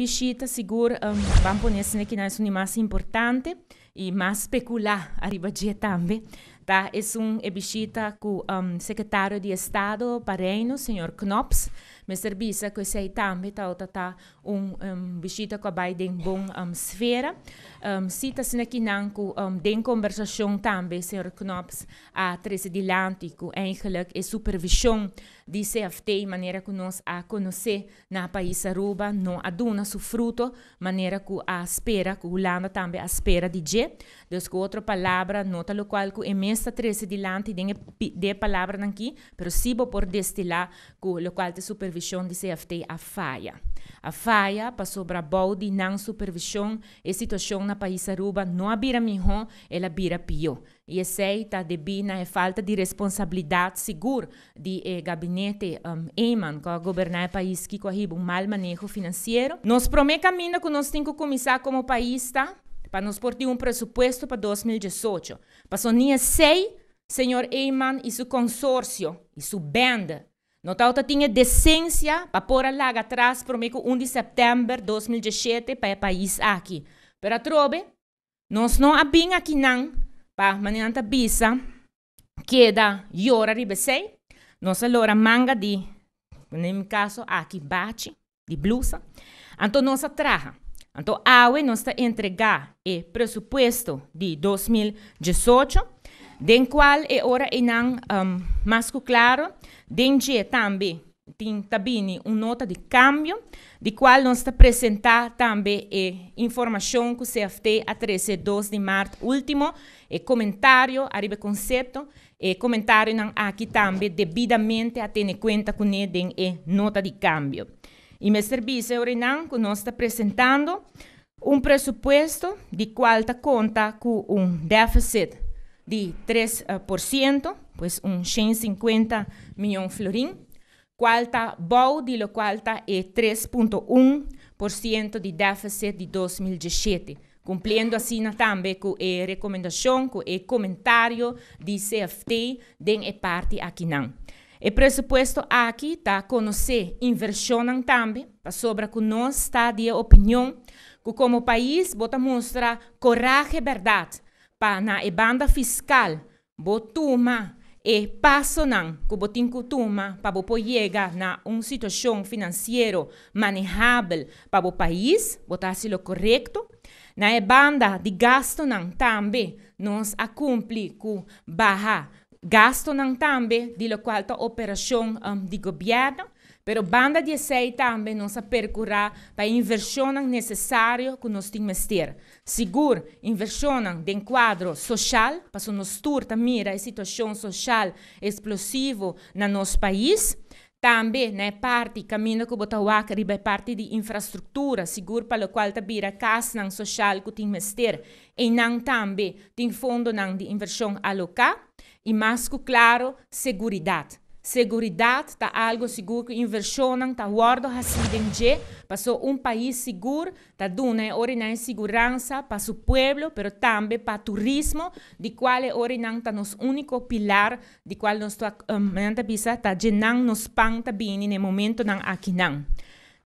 Bishita, sigur, um, vam pune să ne chinai sunt mas importante e mas specula arriba dia tambe, tá? Es um e bishita cu um, secretário de Estado pareino, senhor Knops, Srbisa serviço que i também ta ta un um, com a Biden bom um, sfera. Um, cita se neki nanku um, den conversation tambe senhor Knops a três de Atlântico eigenlijk e supervisão de CFT maneira que nós a conhecer na país Aruba não aduna su fruto maneira que a espera que Holanda também a espera de G Deus com outra palavra nota lo qual que imensa três de Atlântico de palavra nanki, pero sibo por destilar com lo qual te supervisão supervisão de CFT a falha. A falha passou para balde não supervisão e situação na país Aruba não vira melhor, ela vira pior. E aceita é debina é falta de responsabilidade segura de eh, gabinete um, Eman, que governar o país que corribe um mal manejo financeiro. Nós prometemos caminho que nós temos que começar como país, tá? Para nos portar um presupuesto para 2018. Passou nem sei, senhor Eman e seu consórcio, e sua banda, no tauta tinha decência para pôr a laga atrás para o 1 de setembro de 2017 para o país aqui. para trobe, nós não abrimos aqui não, para manianta bisa, da hora de receber nós allora manga de, no caso aqui, bate, de blusa, então nós traja. Então, aue nós entregar o presupuesto de 2018, den qual e ora enan um, masco claro, den gie tambi tin tabini un nota di cambio, di qual non sta presenta tambe e informazione che se afte a 13 2 di marzo ultimo e commentario arriba concetto e commentario nan aki tambe debidamente a tenere conto con eden e nota di cambio. Il mio servizio ora non sta presentando un presupposto di qual ta conta con un deficit de 3%, eh, pues un 150 millones florín, cualta bau de lo cualta es 3.1% de déficit de 2017, cumpliendo así también con la recomendación, con el comentario de CFT de la parte aquí. O presupuesto aqui está conhecer inversão também, sobre que nós está de opinião, que como país bota mostra coragem e verdade pana e banda fiscal botuma e pasonan kubotinkutuma pabo poyega na un situación financiero manejable pabo país botasi lo correcto na e banda de gasto nan tambe nos acumpli ku baja gasto nan tambe di lo qual ta operación um, di gobierno Pero banda di essere tambe non saper curare per inversione necessaria con il nostro mestiere. Sicur, inversione del quadro sociale, per sono sturta mira la situazione sociale esplosiva nel nostro paese, Tambe ne parti cammino con Botawak ribe parte di infrastruttura sicuro per la quale abbiamo tabira casnan social cutin mestier e non nan tambe un fondo di inversione alloca e masco claro sicurezza. Seguridade tá algo seguro que inversionam, tá guardo assim de passou um país seguro, tá dune orinan segurança para o povo, pero também para turismo, de qual orinan tá nos unico pilar di qual nós eh, tá um, pisa tá genan nos pan tá bini no momento nan aqui